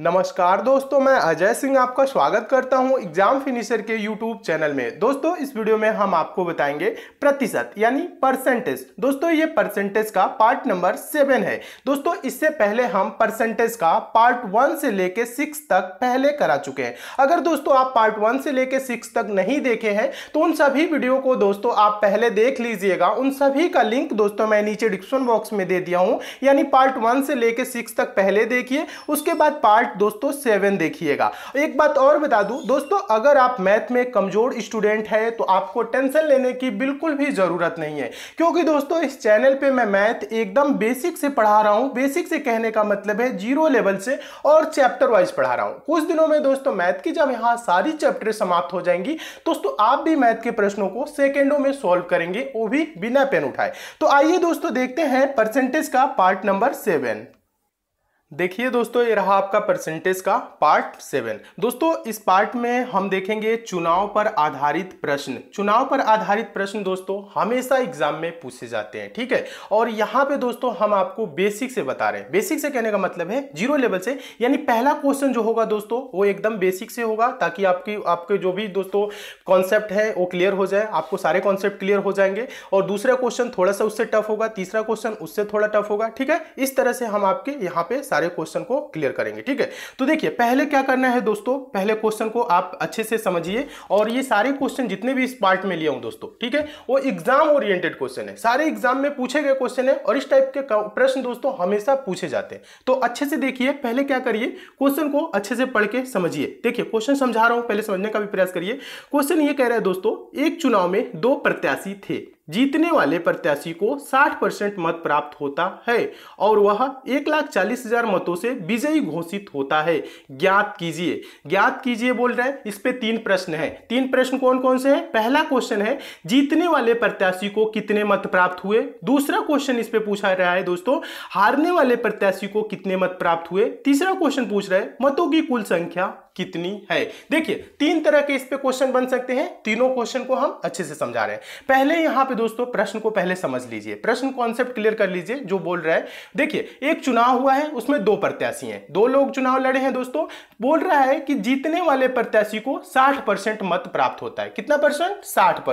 नमस्कार दोस्तों मैं अजय सिंह आपका स्वागत करता हूं एग्जाम फिनिशर के यूट्यूब चैनल में दोस्तों इस वीडियो में हम आपको बताएंगे प्रतिशत यानी परसेंटेज दोस्तों ये परसेंटेज का पार्ट नंबर सेवन है दोस्तों इससे पहले हम परसेंटेज का पार्ट वन से लेके सिक्स तक पहले करा चुके हैं अगर दोस्तों आप पार्ट वन से लेके सिक्स तक नहीं देखे हैं तो उन सभी वीडियो को दोस्तों आप पहले देख लीजिएगा उन सभी का लिंक दोस्तों मैं नीचे डिस्क्रिप्शन बॉक्स में दे दिया हूँ यानी पार्ट वन से लेके सिक्स तक पहले देखिए उसके बाद पार्ट पार्ट दोस्तों सेवन देखिएगा एक बात और बता दूं दोस्तों अगर आप मैथ में कमजोर स्टूडेंट है तो आपको टेंशन लेने की बिल्कुल भी जरूरत नहीं है क्योंकि दोस्तों इस चैनल पे मैं मैथ एकदम बेसिक से पढ़ा रहा हूं बेसिक से कहने का मतलब है जीरो लेवल से और चैप्टर वाइज पढ़ा रहा हूं कुछ दिनों में दोस्तों मैथ की जब यहां सारी चैप्टर समाप्त हो जाएंगी दोस्तों आप भी मैथ के प्रश्नों को सेकेंडों में सॉल्व करेंगे वो भी बिना पेन उठाए तो आइए दोस्तों देखते हैं परसेंटेज का पार्ट नंबर सेवन देखिए दोस्तों ये रहा आपका परसेंटेज का पार्ट सेवन दोस्तों इस पार्ट में हम देखेंगे चुनाव पर आधारित प्रश्न चुनाव पर आधारित प्रश्न दोस्तों हमेशा एग्जाम में पूछे जाते हैं ठीक है और यहाँ पे दोस्तों हम आपको बेसिक से बता रहे हैं बेसिक से कहने का मतलब है जीरो लेवल से यानी पहला क्वेश्चन जो होगा दोस्तों वो एकदम बेसिक से होगा ताकि आपकी आपके जो भी दोस्तों कॉन्सेप्ट है वो क्लियर हो जाए आपको सारे कॉन्सेप्ट क्लियर हो जाएंगे और दूसरा क्वेश्चन थोड़ा सा उससे टफ होगा तीसरा क्वेश्चन उससे थोड़ा टफ होगा ठीक है इस तरह से हम आपके यहाँ पे सारे क्वेश्चन को क्लियर करेंगे ठीक है तो देखिए पहले क्या करना है दोस्तों पहले क्वेश्चन को आप अच्छे से समझिए और ये सारे क्वेश्चन जितने भी इस पार्ट में लिया हूं दोस्तों ठीक है वो एग्जाम ओरिएंटेड क्वेश्चन है सारे एग्जाम में पूछे गए क्वेश्चन है और इस टाइप के प्रश्न दोस्तों हमेशा पूछे जाते हैं तो अच्छे से देखिए पहले क्या करिए क्वेश्चन को अच्छे से पढ़ के समझिए देखिए क्वेश्चन समझा रहा हूं पहले समझने का भी प्रयास करिए क्वेश्चन ये कह रहा है दोस्तों एक चुनाव में दो प्रत्याशी थे जीतने वाले प्रत्याशी को 60 परसेंट मत प्राप्त होता है और वह एक लाख चालीस हजार मतों से विजयी घोषित होता है ज्ञात कीजिए ज्ञात कीजिए बोल रहे हैं इस पे तीन प्रश्न है तीन प्रश्न कौन कौन से हैं पहला क्वेश्चन है जीतने वाले प्रत्याशी को कितने मत प्राप्त हुए दूसरा क्वेश्चन इस पे पूछा रहा है दोस्तों हारने वाले प्रत्याशी को कितने मत प्राप्त हुए तीसरा क्वेश्चन पूछ रहे हैं मतों की कुल संख्या कितनी है देखिए तीन तरह के इस पे क्वेश्चन बन सकते हैं तीनों क्वेश्चन को हम अच्छे से समझा रहे हैं पहले यहाँ पे दोस्तों प्रश्न को पहले समझ लीजिए प्रश्न कॉन्सेप्ट क्लियर कर लीजिए जो बोल रहा है देखिए एक चुनाव हुआ है उसमें दो प्रत्याशी हैं दो लोग चुनाव लड़े हैं दोस्तों बोल रहा है कि जीतने वाले प्रत्याशी को साठ मत प्राप्त होता है कितना परसेंट साठ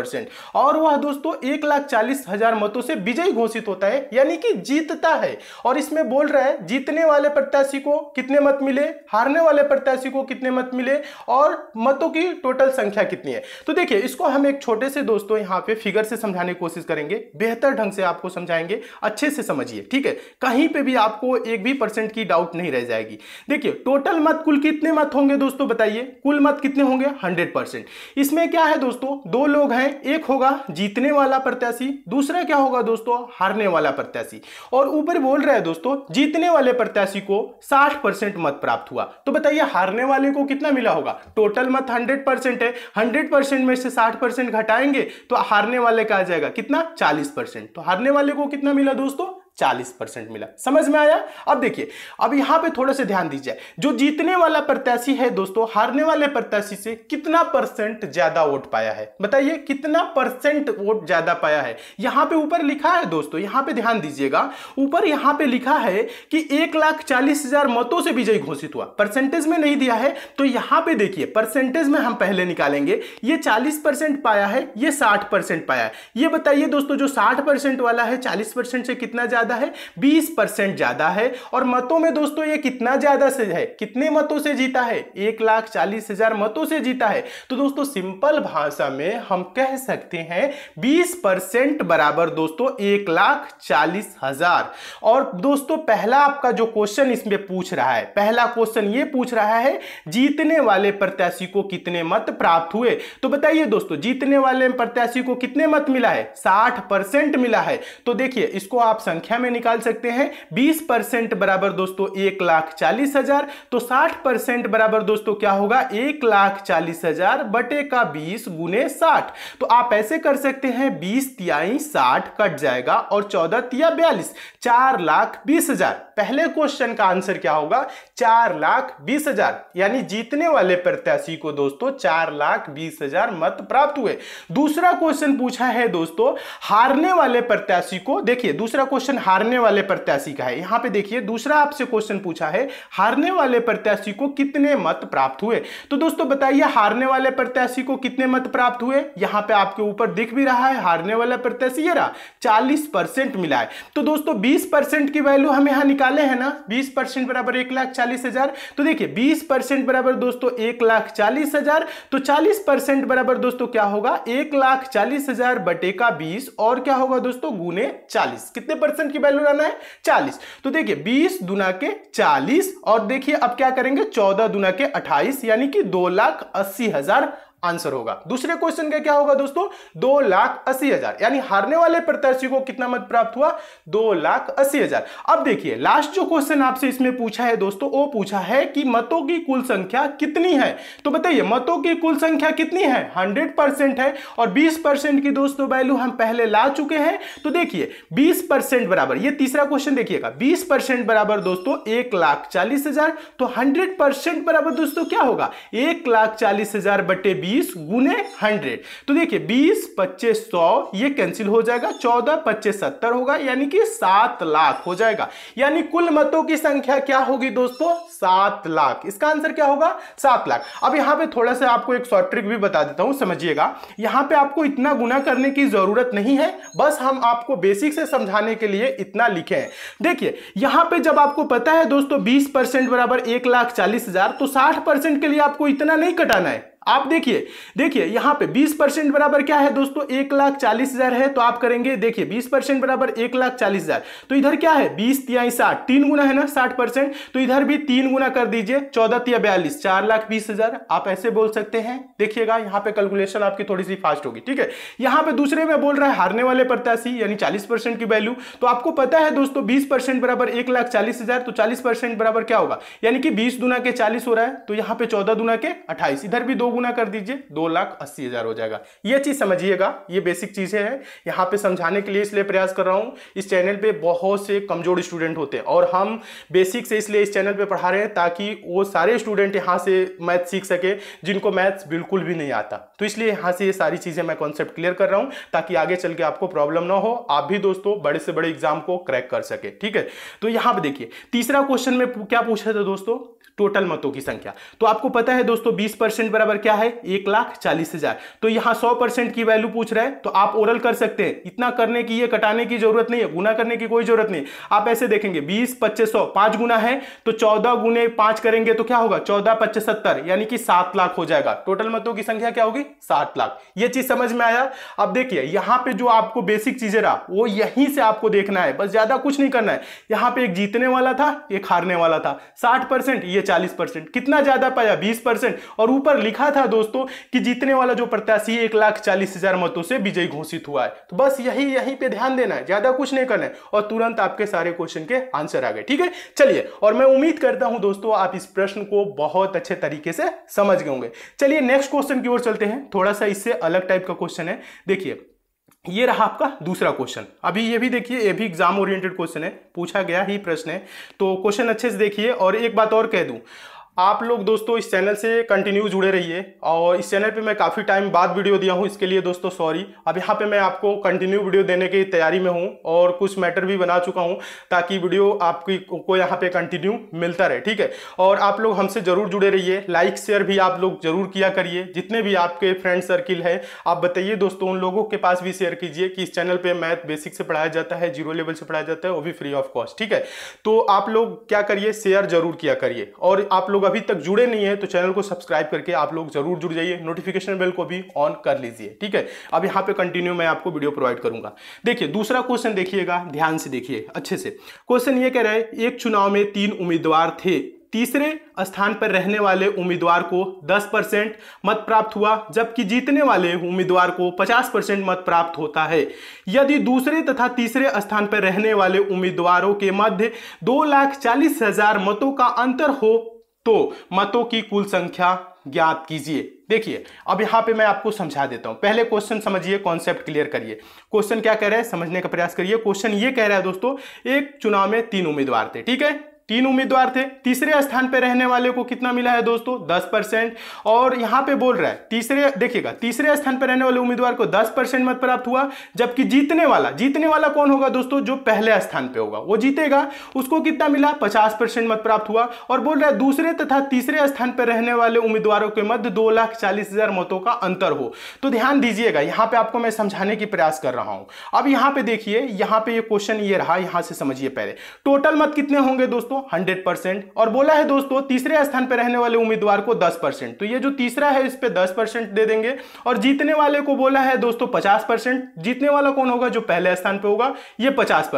और वह दोस्तों एक लाख चालीस हजार मतों से विजयी घोषित होता है यानी कि जीतता है और इसमें बोल रहा है जीतने वाले प्रत्याशी को कितने मत मिले हारने वाले प्रत्याशी को कितने मत मिले और मतों की टोटल संख्या कितनी है तो देखिए इसको हम एक छोटे से दोस्तों यहाँ पे फिगर से समझाने की कोशिश करेंगे बेहतर ढंग से आपको समझाएंगे अच्छे से समझिए ठीक है कहीं पे भी आपको एक भी परसेंट की डाउट नहीं रह जाएगी देखिए टोटल मत कुल कितने मत होंगे दोस्तों बताइए कुल मत कितने होंगे हंड्रेड इसमें क्या है दोस्तों दो लोग हैं एक होगा जीतने वाला प्रत्याशी दूसरा क्या होगा दोस्तों हारने वाला प्रत्याशी और ऊपर बोल रहे हैं दोस्तों जीतने वाले प्रत्याशी को साठ मत प्राप्त हुआ तो बताइए हारने वाले को को कितना मिला होगा टोटल मत हंड्रेड परसेंट है हंड्रेड परसेंट में से साठ परसेंट घटाएंगे तो हारने वाले का आ जाएगा कितना चालीस परसेंट तो हारने वाले को कितना मिला दोस्तों 40 परसेंट मिला समझ में आया अब देखिए अब यहां पे थोड़ा से ध्यान दीजिए जो जीतने वाला प्रत्याशी है दोस्तों हारने वाले प्रत्याशी से कितना परसेंट ज्यादा वोट पाया है बताइए कितना परसेंट वोट ज्यादा पाया है यहां पे ऊपर लिखा है दोस्तों यहां पे ध्यान दीजिएगा ऊपर यहां पे लिखा है कि एक लाख चालीस हजार मतों से विजय घोषित हुआ परसेंटेज में नहीं दिया है तो यहां पर देखिए परसेंटेज में हम पहले निकालेंगे ये चालीस पाया है ये साठ पाया है ये बताइए दोस्तों जो साठ वाला है चालीस से कितना ज्यादा ज्यादा है बीस परसेंट ज्यादा है और मतों में दोस्तों ये कितना ज्यादा से है कितने मतों से जीता है एक लाख चालीस हजार मतों से जीता है तो दोस्तों सिंपल भाषा में हम कह सकते हैं बीस परसेंट बराबर दोस्तों एक लाख चालीस हजार और दोस्तों पहला आपका जो क्वेश्चन इसमें पूछ रहा है पहला क्वेश्चन ये पूछ रहा है जीतने वाले प्रत्याशी को कितने मत प्राप्त हुए तो बताइए दोस्तों जीतने वाले प्रत्याशी को कितने मत मिला है साठ मिला है तो देखिए इसको आप संख्या संख्या में निकाल सकते हैं बीस परसेंट बराबर दोस्तों एक लाख चालीस हजार तो साठ परसेंट बराबर दोस्तों क्या होगा एक लाख चालीस हजार बटे का बीस गुने साठ तो आप ऐसे कर सकते हैं बीस तियाई साठ कट जाएगा और चौदह तिया बयालीस चार लाख बीस हजार पहले क्वेश्चन का आंसर क्या होगा चार लाख बीस हजार यानी जीतने वाले प्रत्याशी को दोस्तों चार लाख बीस हजार मत प्राप्त हुए दूसरा क्वेश्चन पूछा है दोस्तों हारने वाले प्रत्याशी को देखिए दूसरा क्वेश्चन हारने वाले प्रत्याशी का है यहां पे देखिए दूसरा आपसे क्वेश्चन पूछा है हारने वाले प्रत्याशी को कितने मत प्राप्त हुए तो दोस्तों बताइए हारने वाले प्रत्याशी को कितने मत प्राप्त हुए यहां पे आपके ऊपर दिख भी रहा है हारने वाला प्रत्याशी ये रहा चालीस परसेंट मिला है तो दोस्तों बीस की वैल्यू हम यहां निकाले हैं ना बीस परसेंट बराबर एक लाख चालीस हजार तो देखिए बीस परसेंट बराबर दोस्तों एक लाख चालीस हजार तो चालीस परसेंट बराबर दोस्तों क्या होगा एक लाख चालीस हजार बटेका बीस और क्या होगा दोस्तों गुने चालीस कितने परसेंट की वैल्यू लाना है चालीस तो देखिए बीस दुना के चालीस और देखिए अब क्या करेंगे चौदह दुना के अट्ठाईस यानी कि दो लाख अस्सी हजार आंसर होगा दूसरे क्वेश्चन का क्या होगा दोस्तों दो लाख अस्सी हजार यानी हारने वाले प्रत्याशी को कितना मत प्राप्त हुआ दो लाख अस्सी हजार अब देखिए लास्ट जो क्वेश्चन आपसे इसमें पूछा है दोस्तों वो पूछा है कि मतों की कुल संख्या कितनी है तो बताइए मतों की कुल संख्या कितनी है हंड्रेड है और बीस की दोस्तों वैल्यू हम पहले ला चुके हैं तो देखिए बीस बराबर ये तीसरा क्वेश्चन देखिएगा बीस बराबर दोस्तों एक लाख चालीस हजार तो हंड्रेड बराबर दोस्तों क्या होगा एक लाख चालीस हजार बटे बीस गुने हंड्रेड तो देखिए बीस पच्चीस सौ ये कैंसिल हो जाएगा चौदह पच्चीस सत्तर होगा यानी कि सात लाख हो जाएगा यानी कुल मतों की संख्या क्या होगी दोस्तों सात लाख इसका आंसर क्या होगा सात लाख अब यहां पे थोड़ा सा आपको एक शॉर्ट ट्रिक भी बता देता हूं समझिएगा यहां पे आपको इतना गुना करने की जरूरत नहीं है बस हम आपको बेसिक से समझाने के लिए इतना लिखे हैं देखिए यहां पे जब आपको पता है दोस्तों बीस बराबर एक लाख चालीस हजार तो साठ परसेंट के लिए आपको इतना नहीं कटाना है आप देखिए देखिए यहां पे 20 परसेंट बराबर क्या है दोस्तों एक लाख चालीस हजार है तो आप करेंगे देखिए 20 परसेंट बराबर एक लाख चालीस हजार तो इधर क्या है बीस तिहाई साठ तीन गुना है ना साठ परसेंट तो इधर भी तीन गुना कर दीजिए चौदह तिया बयालीस चार लाख बीस हजार आप ऐसे बोल सकते हैं देखिएगा यहाँ पे कैलकुलेशन आपकी थोड़ी सी फास्ट होगी ठीक है यहाँ पे दूसरे में बोल रहा है हारने वाले प्रत्याशी यानी चालीस की वैल्यू तो आपको पता है दोस्तों बीस बराबर एक तो चालीस बराबर क्या होगा यानी कि बीस दुना के चालीस हो रहा है तो यहाँ पे चौदह दुना के अट्ठाईस इधर भी दो गुना कर दीजिए दो लाख अस्सी हज़ार हो जाएगा यह चीज़ समझिएगा ये बेसिक चीज़ें हैं यहाँ पे समझाने के लिए इसलिए प्रयास कर रहा हूँ इस चैनल पे बहुत से कमज़ोर स्टूडेंट होते हैं और हम बेसिक से इसलिए इस चैनल पे पढ़ा रहे हैं ताकि वो सारे स्टूडेंट यहाँ से मैथ सीख सके जिनको मैथ्स बिल्कुल भी नहीं आता तो इसलिए यहाँ से ये सारी चीज़ें मैं कॉन्सेप्ट क्लियर कर रहा हूँ ताकि आगे चल के आपको प्रॉब्लम ना हो आप भी दोस्तों बड़े से बड़े एग्जाम को क्रैक कर सके ठीक है तो यहाँ पर देखिए तीसरा क्वेश्चन में क्या पूछा था दोस्तों टोटल मतों की संख्या तो आपको पता है दोस्तों बीस परसेंट बराबर क्या है एक लाख चालीस हजार तो यहां सौ परसेंट की वैल्यू पूछ रहा है तो आप ओरल कर सकते हैं इतना करने की ये कटाने की जरूरत नहीं है गुना करने की कोई जरूरत नहीं आप ऐसे देखेंगे बीस पच्चीस सौ पांच गुना है तो चौदह गुने पांच करेंगे तो क्या होगा चौदह पच्चीस सत्तर यानी कि सात लाख हो जाएगा टोटल मतों की संख्या क्या होगी सात लाख ये चीज समझ में आया अब देखिए यहां पे जो आपको बेसिक चीजें रहा वो यहीं से आपको देखना है बस ज्यादा कुछ नहीं करना है यहां पर एक जीतने वाला था एक हारने वाला था साठ परसेंट ये है चालीस परसेंट कितना ज्यादा पाया बीस परसेंट और ऊपर लिखा था दोस्तों कि जीतने वाला जो प्रत्याशी एक लाख चालीस हजार मतों से विजयी घोषित हुआ है तो बस यही यहीं पे ध्यान देना है ज्यादा कुछ नहीं करना है और तुरंत आपके सारे क्वेश्चन के आंसर आ गए ठीक है चलिए और मैं उम्मीद करता हूं दोस्तों आप इस प्रश्न को बहुत अच्छे तरीके से समझ गए होंगे चलिए नेक्स्ट क्वेश्चन की ओर चलते हैं थोड़ा सा इससे अलग टाइप का क्वेश्चन है देखिए ये रहा आपका दूसरा क्वेश्चन अभी ये भी देखिए ये भी एग्जाम ओरिएंटेड क्वेश्चन है पूछा गया ही प्रश्न है तो क्वेश्चन अच्छे से देखिए और एक बात और कह दूं आप लोग दोस्तों इस चैनल से कंटिन्यू जुड़े रहिए और इस चैनल पे मैं काफ़ी टाइम बाद वीडियो दिया हूँ इसके लिए दोस्तों सॉरी अब यहाँ पे मैं आपको कंटिन्यू वीडियो देने की तैयारी में हूँ और कुछ मैटर भी बना चुका हूँ ताकि वीडियो आपकी को यहाँ पे कंटिन्यू मिलता रहे ठीक है और आप लोग हमसे ज़रूर जुड़े रहिए लाइक शेयर भी आप लोग ज़रूर किया करिए जितने भी आपके फ्रेंड सर्किल है आप बताइए दोस्तों उन लोगों के पास भी शेयर कीजिए कि इस चैनल पर मैथ बेसिक से पढ़ाया जाता है जीरो लेवल से पढ़ाया जाता है वो भी फ्री ऑफ कॉस्ट ठीक है तो आप लोग क्या करिए शेयर जरूर किया करिए और आप लोग लोग अभी तक जुड़े नहीं है तो चैनल को सब्सक्राइब करके आप लोग जरूर जुड़ जाइए नोटिफिकेशन बेल को भी ऑन कर लीजिए ठीक है अब यहाँ पे कंटिन्यू मैं आपको वीडियो प्रोवाइड करूंगा देखिए दूसरा क्वेश्चन देखिएगा ध्यान से देखिए अच्छे से क्वेश्चन ये कह रहा है एक चुनाव में तीन उम्मीदवार थे तीसरे स्थान पर रहने वाले उम्मीदवार को 10 परसेंट मत प्राप्त हुआ जबकि जीतने वाले उम्मीदवार को 50 परसेंट मत प्राप्त होता है यदि दूसरे तथा तीसरे स्थान पर रहने वाले उम्मीदवारों के मध्य दो लाख चालीस हजार मतों का अंतर हो तो मतों की कुल संख्या ज्ञात कीजिए देखिए अब यहां पे मैं आपको समझा देता हूं पहले क्वेश्चन समझिए कॉन्सेप्ट क्लियर करिए क्वेश्चन क्या कह रहा है समझने का प्रयास करिए क्वेश्चन ये कह रहा है दोस्तों एक चुनाव में तीन उम्मीदवार थे ठीक है तीन उम्मीदवार थे तीसरे स्थान पे रहने वाले को कितना मिला है दोस्तों दस परसेंट और यहां पे बोल रहा है तीसरे देखिएगा तीसरे स्थान पर रहने वाले उम्मीदवार को दस परसेंट मत प्राप्त हुआ जबकि जीतने वाला जीतने वाला कौन होगा दोस्तों जो पहले स्थान पे होगा वो जीतेगा उसको कितना मिला पचास परसेंट मत प्राप्त हुआ और बोल रहा है दूसरे तथा तीसरे स्थान पर रहने वाले उम्मीदवारों के मध्य दो लाख चालीस हजार मतों का अंतर हो तो ध्यान दीजिएगा यहाँ पे आपको मैं समझाने की प्रयास कर रहा हूं अब यहाँ पे देखिए यहाँ पे क्वेश्चन ये रहा यहां से समझिए पहले टोटल मत कितने होंगे दोस्तों दोस्तों हंड्रेड परसेंट और बोला है दोस्तों तीसरे स्थान पर रहने वाले उम्मीदवार को दस परसेंट तो ये जो तीसरा है इस पर दस परसेंट दे देंगे और जीतने वाले को बोला है दोस्तों पचास परसेंट जीतने वाला कौन होगा जो पहले स्थान पर होगा ये पचास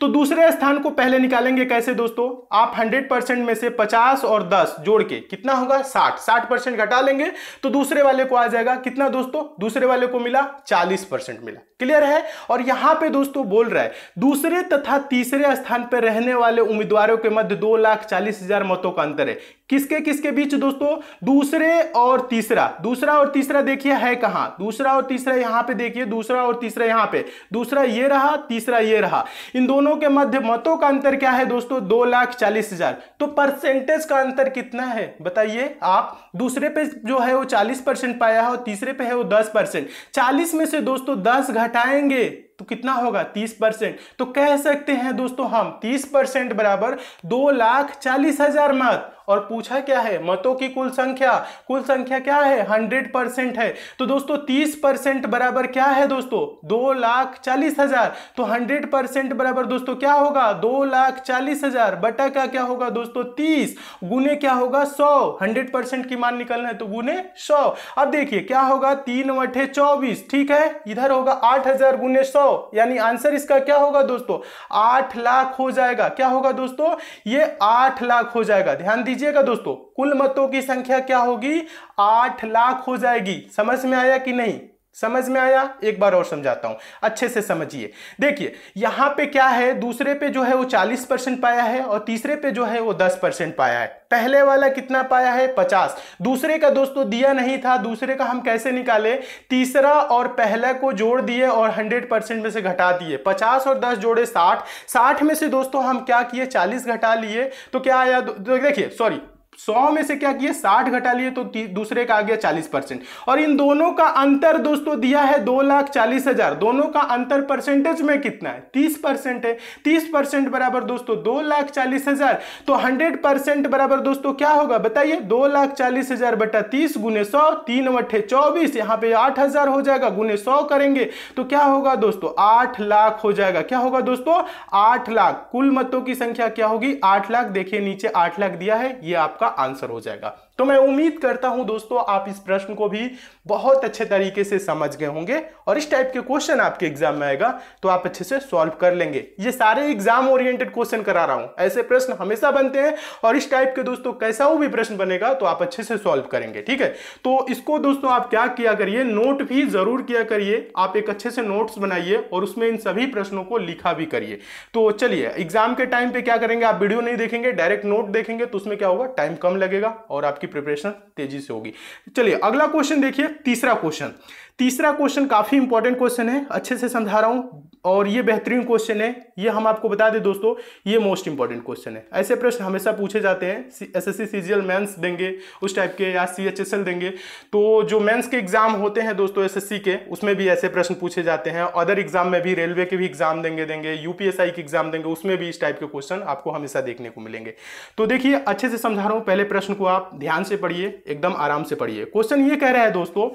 तो दूसरे स्थान को पहले निकालेंगे कैसे दोस्तों आप हंड्रेड में से पचास और दस जोड़ के कितना होगा साठ साठ परसेंट घटा लेंगे तो दूसरे वाले को आ जाएगा कितना दोस्तों दूसरे वाले को मिला चालीस परसेंट मिला क्लियर है और यहां पे दोस्तों बोल रहा है दूसरे तथा तीसरे स्थान पर रहने वाले उम्मीदवारों के मध्य दो लाख चालीस हजार मतों का अंतर है किसके किसके बीच दोस्तों दूसरे और तीसरा दूसरा और तीसरा देखिए है कहां दूसरा और तीसरा यहां पे देखिए दूसरा और तीसरा यहां पे दूसरा ये रहा तीसरा ये रहा इन दोनों के मध्य मतों का अंतर क्या है दोस्तों दो लाख चालीस हजार तो परसेंटेज का अंतर कितना है बताइए आप दूसरे पे जो है वो चालीस परसेंट पाया है और तीसरे पे है वो दस परसेंट चालीस में से दोस्तों दस घटाएंगे तो कितना होगा 30 परसेंट तो कह सकते हैं दोस्तों हम 30 परसेंट बराबर दो लाख चालीस हजार मत और पूछा क्या है मतों की कुल संख्या कुल संख्या क्या है 100 परसेंट है तो दोस्तों 30 परसेंट बराबर क्या है दोस्तों दो लाख चालीस हजार तो 100 परसेंट बराबर दोस्तों क्या होगा दो लाख चालीस हजार बटा का क्या होगा दोस्तों 30 गुने क्या होगा 100 100 परसेंट की मान निकलना है तो गुने 100 अब देखिए क्या होगा तीन वे चौबीस ठीक है इधर होगा आठ हजार गुने सौ सौ यानी आंसर इसका क्या होगा दोस्तों आठ लाख हो जाएगा क्या होगा दोस्तों ये आठ लाख हो जाएगा ध्यान दीजिएगा दोस्तों कुल मतों की संख्या क्या होगी आठ लाख हो जाएगी समझ में आया कि नहीं समझ में आया एक बार और समझाता हूं अच्छे से समझिए देखिए यहां पे क्या है दूसरे पे जो है वो 40 परसेंट पाया है और तीसरे पे जो है वो 10 परसेंट पाया है पहले वाला कितना पाया है 50 दूसरे का दोस्तों दिया नहीं था दूसरे का हम कैसे निकाले तीसरा और पहला को जोड़ दिए और 100 परसेंट में से घटा दिए 50 और 10 जोड़े 60 60 में से दोस्तों हम क्या किए 40 घटा लिए तो क्या आया देखिए सॉरी सौ में से क्या किए साठ घटा लिए तो दूसरे का आ गया चालीस परसेंट और इन दोनों का अंतर दोस्तों दिया है दो लाख चालीस हजार दोनों का अंतर परसेंटेज में कितना है तीस परसेंट है 30 परसेंट बराबर दोस्तों दो लाख चालीस हजार तो हंड्रेड परसेंट बराबर दोस्तों क्या होगा बताइए दो लाख चालीस हजार बटा तीस गुने सौ तीन वटे चौबीस यहाँ पे आठ हजार हो जाएगा गुने सौ करेंगे तो क्या होगा दोस्तों आठ लाख हो जाएगा क्या होगा दोस्तों आठ लाख कुल मतों की संख्या क्या होगी आठ लाख देखिए नीचे आठ लाख दिया है ये आपका आपका आंसर हो जाएगा तो मैं उम्मीद करता हूं दोस्तों आप इस प्रश्न को भी बहुत अच्छे तरीके से समझ गए होंगे और इस टाइप के क्वेश्चन आपके एग्जाम में आएगा तो आप अच्छे से सॉल्व कर लेंगे ये सारे एग्जाम ओरिएंटेड क्वेश्चन करा रहा हूं ऐसे प्रश्न हमेशा बनते हैं और इस टाइप के दोस्तों कैसा वो भी प्रश्न बनेगा तो आप अच्छे से सॉल्व करेंगे ठीक है तो इसको दोस्तों आप क्या किया करिए नोट भी जरूर किया करिए आप एक अच्छे से नोट्स बनाइए और उसमें इन सभी प्रश्नों को लिखा भी करिए तो चलिए एग्जाम के टाइम पे क्या करेंगे आप वीडियो नहीं देखेंगे डायरेक्ट नोट देखेंगे तो उसमें क्या होगा टाइम कम लगेगा और आपकी प्रिपरेशन तेजी से होगी चलिए अगला क्वेश्चन देखिए तीसरा क्वेश्चन तीसरा क्वेश्चन काफ़ी इंपॉर्टेंट क्वेश्चन है अच्छे से समझा रहा हूँ और ये बेहतरीन क्वेश्चन है ये हम आपको बता दें दोस्तों ये मोस्ट इंपॉर्टेंट क्वेश्चन है ऐसे प्रश्न हमेशा पूछे जाते हैं एस एस सी मेंस देंगे उस टाइप के या सी एच एस एल देंगे तो जो मेंस के एग्जाम होते हैं दोस्तों एसएससी के उसमें भी ऐसे प्रश्न पूछे जाते हैं अदर एग्जाम में भी रेलवे के भी एग्जाम देंगे देंगे यूपीएसआई के एग्जाम देंगे उसमें भी इस टाइप के क्वेश्चन आपको हमेशा देखने को मिलेंगे तो देखिए अच्छे से समझा रहा हूँ पहले प्रश्न को आप ध्यान से पढ़िए एकदम आराम से पढ़िए क्वेश्चन ये कह रहा है दोस्तों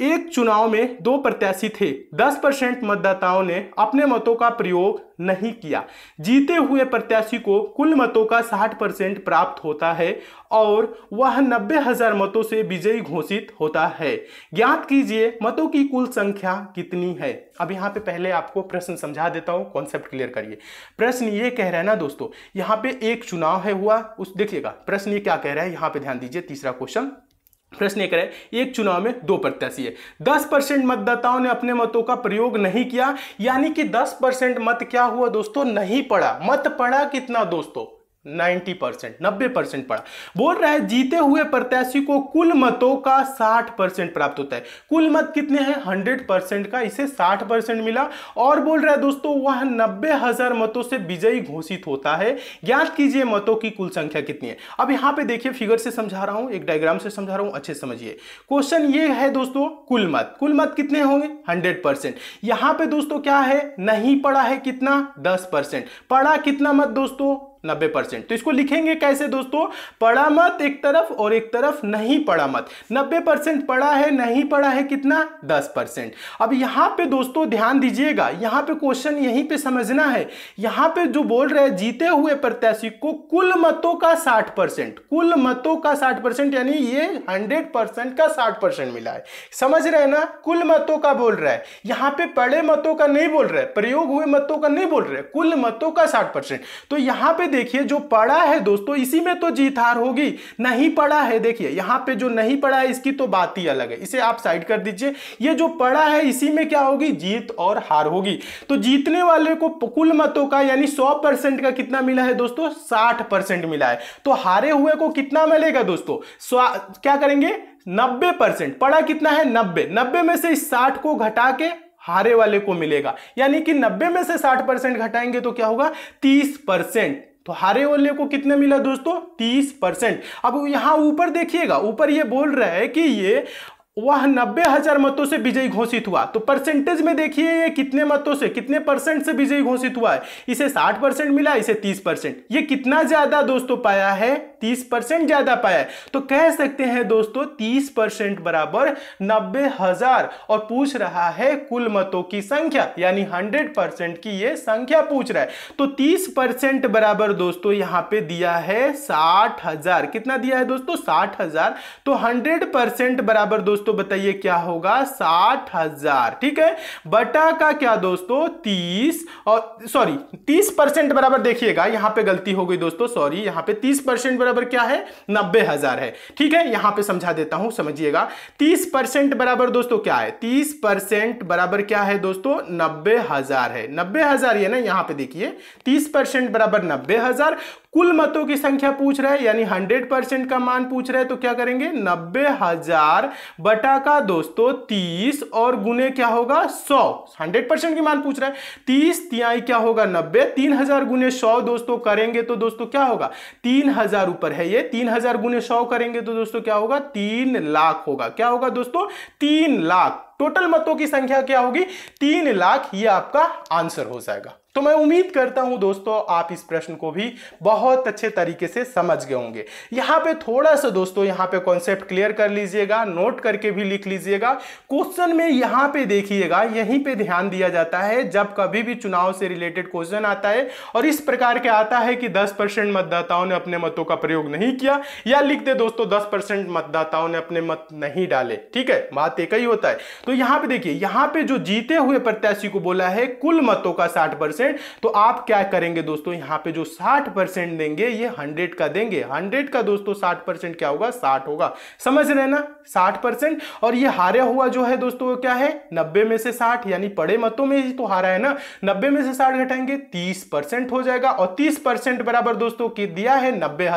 एक चुनाव में दो प्रत्याशी थे 10 परसेंट मतदाताओं ने अपने मतों का प्रयोग नहीं किया जीते हुए प्रत्याशी को कुल मतों का 60 परसेंट प्राप्त होता है और वह नब्बे हजार मतों से विजयी घोषित होता है ज्ञात कीजिए मतों की कुल संख्या कितनी है अब यहाँ पे पहले आपको प्रश्न समझा देता हूँ कॉन्सेप्ट क्लियर करिए प्रश्न ये कह रहा है ना दोस्तों यहाँ पे एक चुनाव है हुआ उस देखिएगा प्रश्न ये क्या कह रहा है यहाँ पे ध्यान दीजिए तीसरा क्वेश्चन प्रश्न एक एक चुनाव में दो प्रत्याशी है दस परसेंट मतदाताओं ने अपने मतों का प्रयोग नहीं किया यानी कि दस परसेंट मत क्या हुआ दोस्तों नहीं पड़ा मत पड़ा कितना दोस्तों 90 परसेंट नब्बे परसेंट पड़ा बोल रहा है जीते हुए प्रत्याशी को कुल मतों का 60 परसेंट प्राप्त होता है कुल मत कितने हैं 100 परसेंट का इसे 60 परसेंट मिला और बोल रहा है दोस्तों वह नब्बे हजार मतों से विजयी घोषित होता है ज्ञात कीजिए मतों की कुल संख्या कितनी है अब यहां पे देखिए फिगर से समझा रहा हूं एक डायग्राम से समझा रहा हूं अच्छे समझिए क्वेश्चन ये है दोस्तों कुल मत कुल मत कितने होंगे हंड्रेड परसेंट यहां दोस्तों क्या है नहीं पड़ा है कितना दस पड़ा कितना मत दोस्तों नब्बे परसेंट तो इसको लिखेंगे कैसे दोस्तों पढ़ा मत एक तरफ और एक तरफ नहीं पढ़ा मत नब्बे परसेंट पढ़ा है नहीं पढ़ा है कितना दस परसेंट अब यहाँ पे दोस्तों ध्यान दीजिएगा यहाँ पे क्वेश्चन यहीं पे समझना है यहाँ पे जो बोल रहे हैं जीते हुए प्रत्याशी को कुल मतों का साठ कुल मतों का साठ यानी ये हंड्रेड का साठ मिला है समझ रहे ना कुल मतों का बोल रहा है यहाँ पे पढ़े मतों का नहीं बोल रहे प्रयोग हुए मतों का नहीं बोल रहे कुल मतों का साठ तो यहाँ पे देखिए जो पड़ा है दोस्तों इसी में तो जीत हार होगी नहीं पड़ा है देखिए यहां पे जो नहीं पड़ा है इसकी तो बात ही अलग है इसे आप साइड कर दीजिए ये जो पड़ा है इसी में क्या होगी जीत और हार होगी तो जीतने वाले को कुल मतों का यानी सौ परसेंट का कितना मिला है दोस्तों साठ परसेंट मिला है तो हारे हुए को कितना मिलेगा दोस्तों क्या करेंगे नब्बे परसेंट पड़ा कितना है नब्बे नब्बे में से साठ को घटा के हारे वाले को मिलेगा यानी कि 90 में से 60 परसेंट घटाएंगे तो क्या होगा 30 परसेंट तो हारे वाले को कितने मिला दोस्तों तीस परसेंट अब यहां ऊपर देखिएगा ऊपर ये बोल रहा है कि ये वह नब्बे हजार मतों से विजयी घोषित हुआ तो परसेंटेज में देखिए ये कितने मतों से कितने परसेंट से विजयी घोषित हुआ है इसे साठ परसेंट मिला इसे तीस परसेंट ये कितना ज्यादा दोस्तों पाया है 30 परसेंट ज्यादा पाया तो कह सकते हैं दोस्तों 30 परसेंट बराबर नब्बे हजार और पूछ रहा है कुल मतों की संख्या यानी 100 परसेंट की ये संख्या पूछ रहा है तो 30 परसेंट बराबर दोस्तों यहां पे दिया है साठ हजार कितना दिया है दोस्तों साठ हजार तो 100 परसेंट बराबर दोस्तों बताइए क्या होगा साठ हजार ठीक है बटा का क्या दोस्तों तीस और सॉरी तीस बराबर देखिएगा यहां पर गलती हो गई दोस्तों सॉरी यहां पर तीस बराबर क्या है नब्बे हजार है ठीक है यहां पे समझा देता हूं समझिएगा तीस परसेंट बराबर दोस्तों क्या है तीस परसेंट बराबर क्या है दोस्तों नब्बे हजार है नब्बे हजार ये ना यहां पे देखिए तीस परसेंट बराबर नब्बे हजार कुल मतों की संख्या पूछ रहा है यानी हंड्रेड परसेंट का मान पूछ रहा है तो क्या करेंगे नब्बे हजार बटा का दोस्तों तीस और गुने क्या होगा सौ हंड्रेड परसेंट की मान पूछ रहा है तीस तिहाई क्या होगा नब्बे तीन हजार गुने सौ दोस्तों करेंगे तो दोस्तों क्या होगा तीन हजार ऊपर है ये तीन हजार गुने सौ करेंगे तो दोस्तों क्या होगा तीन लाख होगा क्या होगा दोस्तों तीन लाख टोटल मतों की संख्या क्या होगी तीन लाख ये आपका आंसर हो जाएगा तो मैं उम्मीद करता हूं दोस्तों आप इस प्रश्न को भी बहुत अच्छे तरीके से समझ गए होंगे यहां पे थोड़ा सा दोस्तों यहां पे कॉन्सेप्ट क्लियर कर लीजिएगा नोट करके भी लिख लीजिएगा क्वेश्चन में यहां पे देखिएगा यहीं पे ध्यान दिया जाता है जब कभी भी चुनाव से रिलेटेड क्वेश्चन आता है और इस प्रकार के आता है कि दस मतदाताओं ने अपने मतों का प्रयोग नहीं किया या लिख दे दोस्तों दस मतदाताओं ने अपने मत नहीं डाले ठीक है बात एक ही होता है तो यहां पर देखिए यहां पर जो जीते हुए प्रत्याशी को बोला है कुल मतों का साठ परसेंट तो आप क्या करेंगे दोस्तों यहां पे जो साठ परसेंट देंगे ये हंड्रेड का देंगे हंड्रेड का दोस्तों साठ परसेंट क्या होगा साठ होगा समझ रहे ना साठ परसेंट और ये हारा हुआ जो है दोस्तों वो क्या है नब्बे में से साठ यानी पड़े मतों में ही तो हारा है ना नब्बे में से साठ घटाएंगे तीस हो जाएगा और तीस बराबर दोस्तों की दिया है नब्बे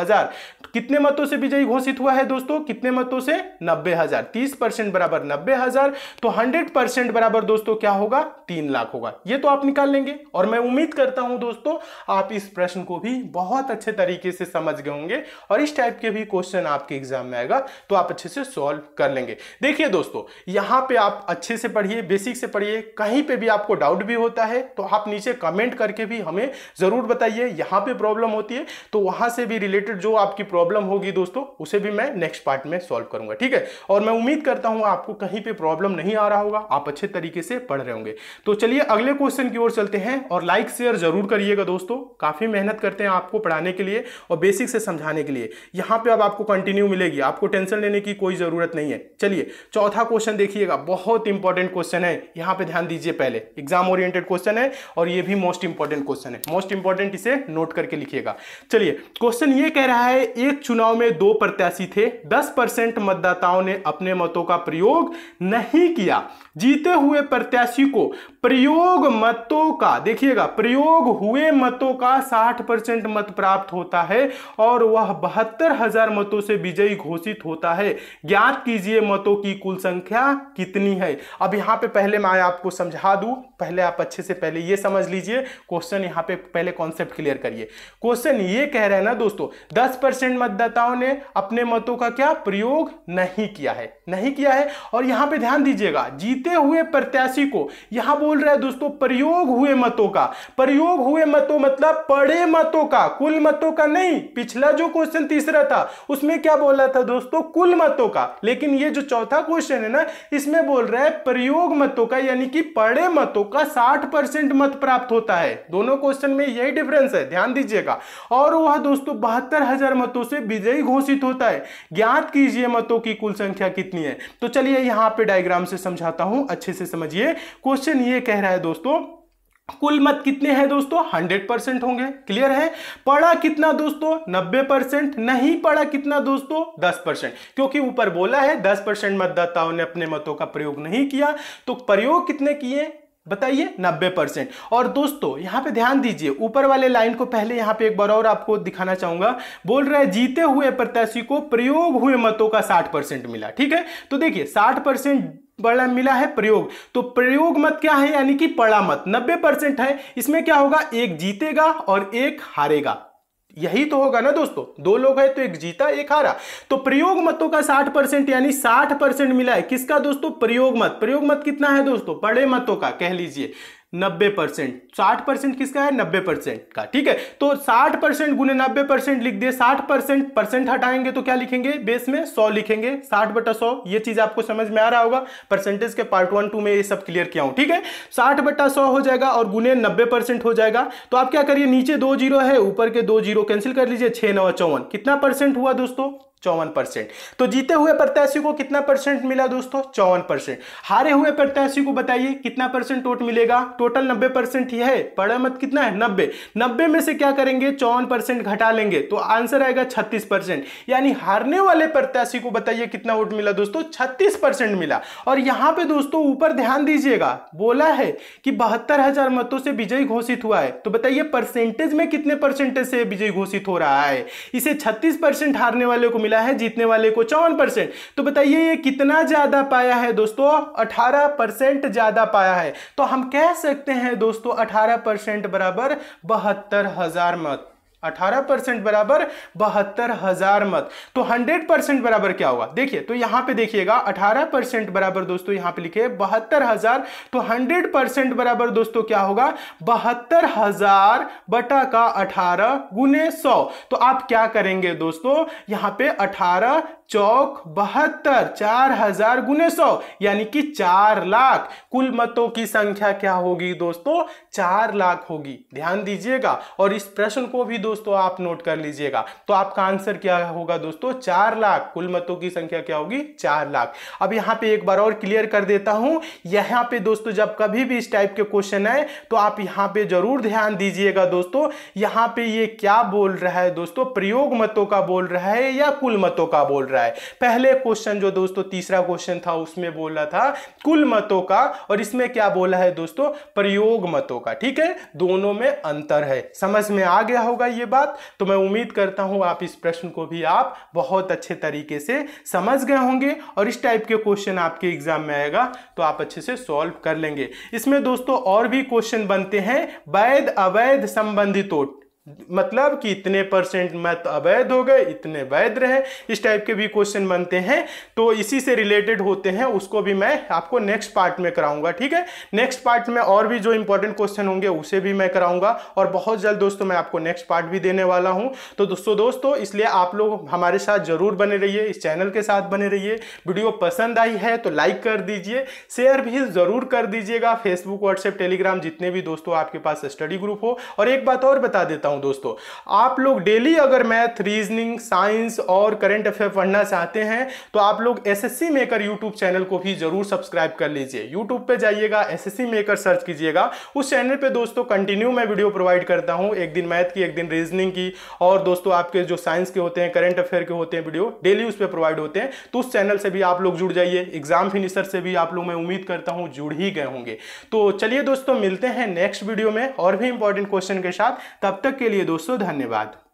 कितने मतों से विजयी घोषित हुआ है दोस्तों कितने मतों से नब्बे हजार तीस परसेंट बराबर नब्बे हजार तो हंड्रेड परसेंट बराबर दोस्तों क्या होगा तीन लाख होगा ये तो आप निकाल लेंगे और मैं उम्मीद करता हूं दोस्तों आप इस प्रश्न को भी बहुत अच्छे तरीके से समझ गए होंगे और इस टाइप के भी क्वेश्चन आपके एग्जाम में आएगा तो आप अच्छे से सॉल्व कर लेंगे देखिए दोस्तों यहां पे आप अच्छे से पढ़िए बेसिक से पढ़िए कहीं पर भी आपको डाउट भी होता है तो आप नीचे कमेंट करके भी हमें जरूर बताइए यहां पर प्रॉब्लम होती है तो वहां से भी रिलेटेड जो आपकी प्रॉब्लम प्रॉब्लम होगी दोस्तों उसे भी मैं नेक्स्ट पार्ट में सॉल्व करूंगा ठीक है और मैं उम्मीद करता हूं आपको कहीं पे प्रॉब्लम नहीं आ रहा होगा आप अच्छे तरीके से पढ़ रहे होंगे तो चलिए अगले क्वेश्चन की ओर चलते हैं और लाइक शेयर जरूर करिएगा दोस्तों काफी मेहनत करते हैं आपको पढ़ाने के लिए और बेसिक से समझाने के लिए यहां पर अब आपको कंटिन्यू मिलेगी आपको टेंशन लेने की कोई जरूरत नहीं है चलिए चौथा क्वेश्चन देखिएगा बहुत इंपॉर्टेंट क्वेश्चन है यहां पर ध्यान दीजिए पहले एग्जाम ओरिएंटेड क्वेश्चन है और यह भी मोस्ट इंपॉर्टेंट क्वेश्चन है मोस्ट इंपॉर्टेंट इसे नोट करके लिखिएगा चलिए क्वेश्चन ये कह रहा है एक पिछले चुनाव में दो प्रत्याशी थे 10 परसेंट मतदाताओं ने अपने मतों का प्रयोग नहीं किया जीते हुए प्रत्याशी को प्रयोग मतों का देखिएगा प्रयोग हुए मतों का 60 परसेंट मत प्राप्त होता है और वह बहत्तर हजार मतों से विजयी घोषित होता है ज्ञात कीजिए मतों की कुल संख्या कितनी है अब यहाँ पे पहले मैं आपको समझा दू पहले आप अच्छे से पहले ये समझ लीजिए क्वेश्चन यहाँ पे पहले कॉन्सेप्ट क्लियर करिए क्वेश्चन ये कह रहे हैं ना दोस्तों दस परसेंट मतदाताओं ने अपने मतों का क्या प्रयोग नहीं किया है नहीं किया है और यहां पे ध्यान दीजिएगा जीते हुए प्रत्याशी को यहां बोल रहा है दोस्तों प्रयोग हुए मतों का प्रयोग हुए मतों मतलब पड़े मतों का कुल मतों का नहीं पिछला जो क्वेश्चन तीसरा था उसमें क्या बोल रहा था दोस्तों कुल मतों का लेकिन ये जो चौथा क्वेश्चन है ना इसमें बोल रहा है प्रयोग मतों का यानी कि पड़े मतों का साठ परसेंट मत प्राप्त होता है दोनों क्वेश्चन में यही डिफरेंस है ध्यान दीजिएगा और वह दोस्तों बहत्तर हजार मतों से विजयी घोषित होता है ज्ञात कीजिए मतों की कुल संख्या कितनी कितनी है तो चलिए यहां पे डायग्राम से समझाता हूं अच्छे से समझिए क्वेश्चन ये कह रहा है दोस्तों कुल मत कितने हैं दोस्तों 100 परसेंट होंगे क्लियर है पढ़ा कितना दोस्तों 90 परसेंट नहीं पढ़ा कितना दोस्तों 10 परसेंट क्योंकि ऊपर बोला है 10 परसेंट मतदाताओं ने अपने मतों का प्रयोग नहीं किया तो प्रयोग कितने किए बताइए 90 परसेंट और दोस्तों यहाँ पे ध्यान दीजिए ऊपर वाले लाइन को पहले यहाँ पे एक बार और आपको दिखाना चाहूंगा बोल रहा है जीते हुए प्रत्याशी को प्रयोग हुए मतों का 60 परसेंट मिला ठीक है तो देखिए 60 परसेंट बड़ा मिला है प्रयोग तो प्रयोग मत क्या है यानी कि पड़ा मत 90 परसेंट है इसमें क्या होगा एक जीतेगा और एक हारेगा यही तो होगा ना दोस्तों दो लोग हैं तो एक जीता एक हारा तो प्रयोग मतों का 60 परसेंट यानी 60 परसेंट मिला है किसका दोस्तों प्रयोग मत प्रयोग मत कितना है दोस्तों बड़े मतों का कह लीजिए नब्बे परसेंट साठ परसेंट किसका है नब्बे परसेंट का ठीक है तो साठ परसेंट गुने नब्बे परसेंट लिख दिए साठ परसेंट परसेंट हटाएंगे तो क्या लिखेंगे बेस में सौ लिखेंगे साठ बटा सौ ये चीज आपको समझ में आ रहा होगा परसेंटेज के पार्ट वन टू में ये सब क्लियर किया हूं ठीक है साठ बटा सौ हो जाएगा और गुने नब्बे हो जाएगा तो आप क्या करिए नीचे दो जीरो है ऊपर के दो जीरो कैंसिल कर लीजिए छह नवा चौवन कितना परसेंट हुआ दोस्तों चौवन परसेंट तो जीते हुए प्रत्याशी को कितना परसेंट मिला दोस्तों चौवन परसेंट हारे हुए प्रत्याशी को बताइए कितना परसेंट टोट मिलेगा टोटल नब्बे परसेंट ही है पढ़ा मत कितना है नब्बे नब्बे में से क्या करेंगे चौवन परसेंट घटा लेंगे तो आंसर आएगा छत्तीस परसेंट यानी हारने वाले प्रत्याशी को बताइए कितना वोट मिला दोस्तों छत्तीस मिला और यहाँ पे दोस्तों ऊपर ध्यान दीजिएगा बोला है कि बहत्तर मतों से विजयी घोषित हुआ है तो बताइए परसेंटेज में कितने परसेंटेज से विजयी घोषित हो रहा है इसे छत्तीस हारने वाले को मिला मिला है जीतने वाले को चौवन परसेंट तो बताइए ये कितना ज्यादा पाया है दोस्तों अठारह परसेंट ज्यादा पाया है तो हम कह सकते हैं दोस्तों अठारह परसेंट बराबर बहत्तर हजार मत 18 परसेंट बराबर बहत्तर हजार मत तो 100 परसेंट बराबर क्या हुआ देखिए तो यहां पे देखिएगा 18 परसेंट बराबर दोस्तों यहां पे लिखे बहत्तर हजार तो 100 परसेंट बराबर दोस्तों क्या होगा बहत्तर हजार बटा का 18 गुने सौ तो आप क्या करेंगे दोस्तों यहां पे 18 चौक बहत्तर चार हजार गुने सौ यानी कि चार लाख कुल मतों की संख्या क्या होगी दोस्तों चार लाख होगी ध्यान दीजिएगा और इस प्रश्न को भी दोस्तों आप नोट कर लीजिएगा तो आपका आंसर क्या होगा दोस्तों चार लाख कुल मतों की संख्या क्या होगी चार लाख अब यहाँ पे एक बार और क्लियर कर देता हूं यहाँ पे दोस्तों जब कभी भी इस टाइप के क्वेश्चन आए तो आप यहाँ पे जरूर ध्यान दीजिएगा दोस्तों यहाँ पे ये क्या बोल रहा है दोस्तों प्रयोग मतों का बोल रहा है या कुल मतों का बोल रहा है रहा है पहले क्वेश्चन जो दोस्तों तीसरा क्वेश्चन था उसमें बोला था कुल मतों का और इसमें क्या बोला है दोस्तों प्रयोग मतों का ठीक है दोनों में अंतर है समझ में आ गया होगा ये बात तो मैं उम्मीद करता हूं आप इस प्रश्न को भी आप बहुत अच्छे तरीके से समझ गए होंगे और इस टाइप के क्वेश्चन आपके एग्जाम में आएगा तो आप अच्छे से सॉल्व कर लेंगे इसमें दोस्तों और भी क्वेश्चन बनते हैं वैध अवैध संबंधित मतलब कि इतने परसेंट मत अवैध हो गए इतने वैध रहे इस टाइप के भी क्वेश्चन बनते हैं तो इसी से रिलेटेड होते हैं उसको भी मैं आपको नेक्स्ट पार्ट में कराऊंगा ठीक है नेक्स्ट पार्ट में और भी जो इंपॉर्टेंट क्वेश्चन होंगे उसे भी मैं कराऊंगा और बहुत जल्द दोस्तों मैं आपको नेक्स्ट पार्ट भी देने वाला हूँ तो दोस्तों दोस्तों इसलिए आप लोग हमारे साथ जरूर बने रहिए इस चैनल के साथ बने रहिए वीडियो पसंद आई है तो लाइक कर दीजिए शेयर भी जरूर कर दीजिएगा फेसबुक व्हाट्सएप टेलीग्राम जितने भी दोस्तों आपके पास स्टडी ग्रुप हो और एक बात और बता देता हूँ हूं दोस्तों आप लोग डेली अगर मैथ रीजनिंग साइंस और करंट अफेयर पढ़ना चाहते हैं तो आप लोग एसएससी मेकर यूट्यूब चैनल को भी जरूर सब्सक्राइब कर लीजिए यूट्यूब पे जाइएगा एसएससी मेकर सर्च कीजिएगा उस चैनल पे दोस्तों कंटिन्यू मैं वीडियो प्रोवाइड करता हूँ एक दिन मैथ की एक दिन रीजनिंग की और दोस्तों आपके जो साइंस के होते हैं करंट अफेयर के होते हैं वीडियो डेली उस पर प्रोवाइड होते हैं तो उस चैनल से भी आप लोग जुड़ जाइए एग्जाम फिनिशर से भी आप लोग मैं उम्मीद करता हूँ जुड़ ही गए होंगे तो चलिए दोस्तों मिलते हैं नेक्स्ट वीडियो में और भी इंपॉर्टेंट क्वेश्चन के साथ तब तक के के लिए दोस्तों धन्यवाद